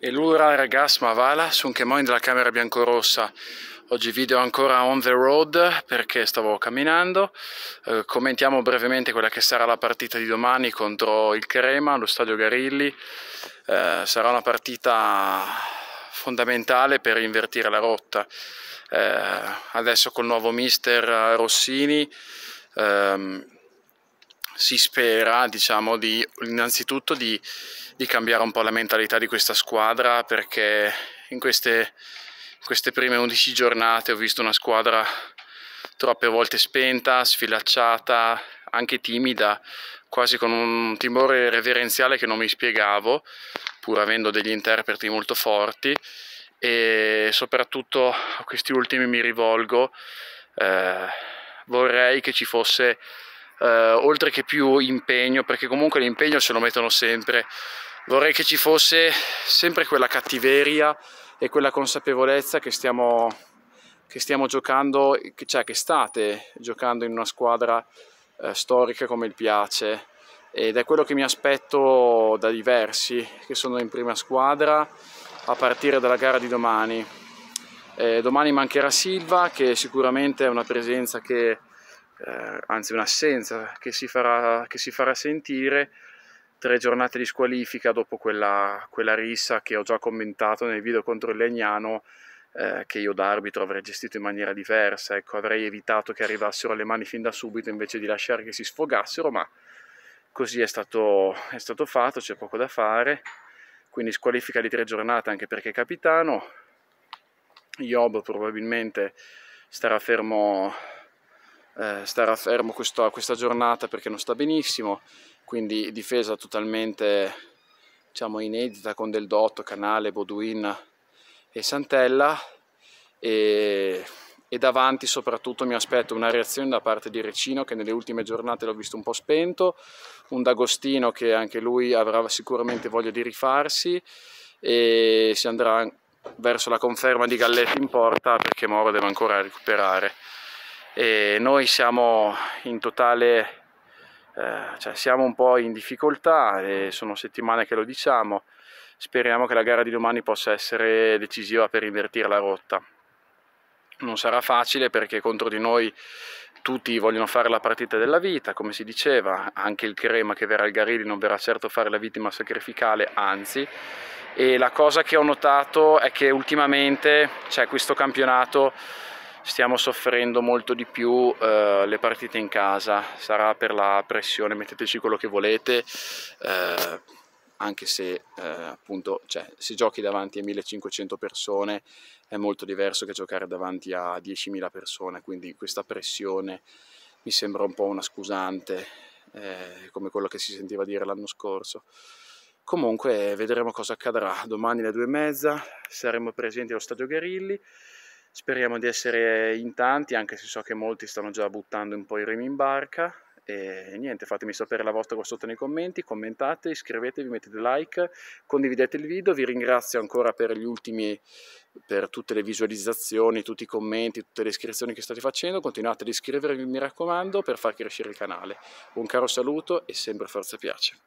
Elura Ragas Mavala, sono Chemoin della Camera Biancorossa. Oggi video ancora on the road perché stavo camminando. Eh, commentiamo brevemente quella che sarà la partita di domani contro il Crema allo stadio Garilli. Eh, sarà una partita fondamentale per invertire la rotta. Eh, adesso col nuovo mister Rossini. Ehm, si spera diciamo di, innanzitutto di, di, cambiare un po' la mentalità di questa squadra perché in queste, queste prime 11 giornate ho visto una squadra troppe volte spenta, sfilacciata, anche timida, quasi con un timore reverenziale che non mi spiegavo, pur avendo degli interpreti molto forti e soprattutto a questi ultimi mi rivolgo, eh, vorrei che ci fosse eh, oltre che più impegno, perché comunque l'impegno se lo mettono sempre. Vorrei che ci fosse sempre quella cattiveria e quella consapevolezza che stiamo, che stiamo giocando, cioè che state giocando in una squadra eh, storica come il Piace ed è quello che mi aspetto da diversi che sono in prima squadra a partire dalla gara di domani. Eh, domani mancherà Silva che sicuramente è una presenza che eh, anzi un'assenza che, che, si farà sentire, tre giornate di squalifica dopo quella, quella rissa che ho già commentato nel video contro il Legnano, eh, che io da arbitro avrei gestito in maniera diversa, ecco, avrei evitato che arrivassero alle mani fin da subito invece di lasciare che si sfogassero, ma così è stato, è stato fatto, c'è poco da fare, quindi squalifica di tre giornate anche perché capitano, Job probabilmente starà fermo eh, stare fermo questo, questa giornata perché non sta benissimo, quindi difesa totalmente diciamo, inedita con Del Dotto, Canale, Boduin e Santella e, e davanti soprattutto mi aspetto una reazione da parte di Recino che nelle ultime giornate l'ho visto un po' spento, un D'Agostino che anche lui avrà sicuramente voglia di rifarsi e si andrà verso la conferma di Galletti in porta perché Moro deve ancora recuperare e noi siamo in totale, eh, cioè siamo un po' in difficoltà, sono settimane che lo diciamo, speriamo che la gara di domani possa essere decisiva per invertire la rotta. Non sarà facile perché contro di noi tutti vogliono fare la partita della vita, come si diceva, anche il Crema che verrà al Garidi non verrà certo a fare la vittima sacrificale, anzi. E la cosa che ho notato è che ultimamente, cioè questo campionato, stiamo soffrendo molto di più eh, le partite in casa, sarà per la pressione, metteteci quello che volete, eh, anche se eh, appunto cioè, se giochi davanti a 1500 persone è molto diverso che giocare davanti a 10.000 persone, quindi questa pressione mi sembra un po' una scusante, eh, come quello che si sentiva dire l'anno scorso. Comunque vedremo cosa accadrà. Domani alle due e mezza saremo presenti allo Stadio Garilli. Speriamo di essere in tanti, anche se so che molti stanno già buttando un po' i remi in barca. E niente, fatemi sapere la vostra qua sotto nei commenti, commentate, iscrivetevi, mettete like, condividete il video, vi ringrazio ancora per gli ultimi, per tutte le visualizzazioni, tutti i commenti, tutte le iscrizioni che state facendo, continuate ad iscrivervi mi raccomando per far crescere il canale. Un caro saluto e sempre forza piace.